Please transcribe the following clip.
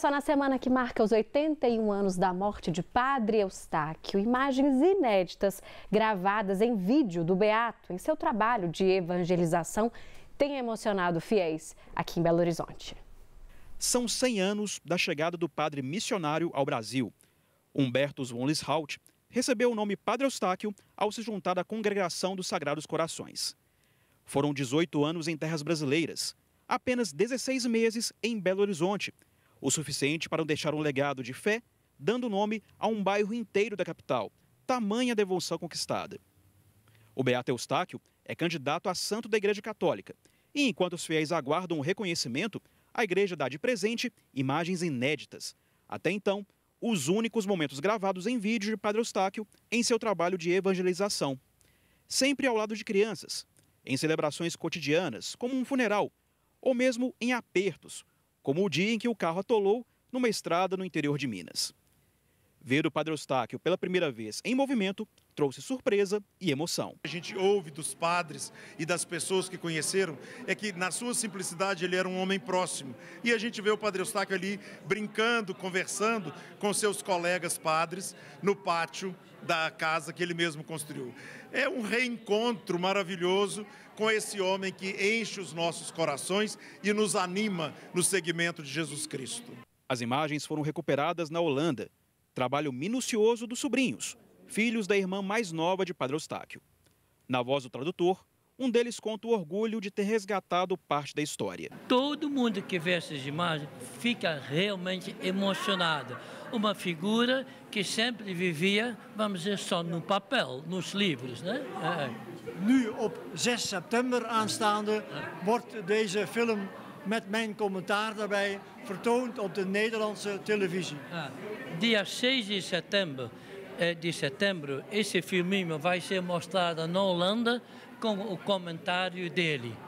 Olha só, na semana que marca os 81 anos da morte de Padre Eustáquio, imagens inéditas gravadas em vídeo do Beato em seu trabalho de evangelização têm emocionado fiéis aqui em Belo Horizonte. São 100 anos da chegada do padre missionário ao Brasil. Humberto von Haut recebeu o nome Padre Eustáquio ao se juntar à Congregação dos Sagrados Corações. Foram 18 anos em terras brasileiras, apenas 16 meses em Belo Horizonte – o suficiente para deixar um legado de fé, dando nome a um bairro inteiro da capital. Tamanha devoção conquistada. O Beato Eustáquio é candidato a santo da Igreja Católica. E enquanto os fiéis aguardam o reconhecimento, a igreja dá de presente imagens inéditas. Até então, os únicos momentos gravados em vídeo de Padre Eustáquio em seu trabalho de evangelização. Sempre ao lado de crianças, em celebrações cotidianas, como um funeral, ou mesmo em apertos, como o dia em que o carro atolou numa estrada no interior de Minas. Ver o Padre Eustáquio pela primeira vez em movimento trouxe surpresa e emoção. A gente ouve dos padres e das pessoas que conheceram é que na sua simplicidade ele era um homem próximo. E a gente vê o Padre Eustáquio ali brincando, conversando com seus colegas padres no pátio da casa que ele mesmo construiu. É um reencontro maravilhoso com esse homem que enche os nossos corações e nos anima no segmento de Jesus Cristo. As imagens foram recuperadas na Holanda trabalho minucioso dos sobrinhos, filhos da irmã mais nova de Padre Eustáquio. Na voz do tradutor, um deles conta o orgulho de ter resgatado parte da história. Todo mundo que vê essas imagens fica realmente emocionado. Uma figura que sempre vivia, vamos dizer, só no papel, nos livros, né? É, é. Nu op 6 september aanstaande wordt deze film met mijn commentaar daarbij vertoond op de Nederlandse televisie. dia 6 de setembro, is setembro, esse filminho vai ser mostrado na Holanda com o comentário dele.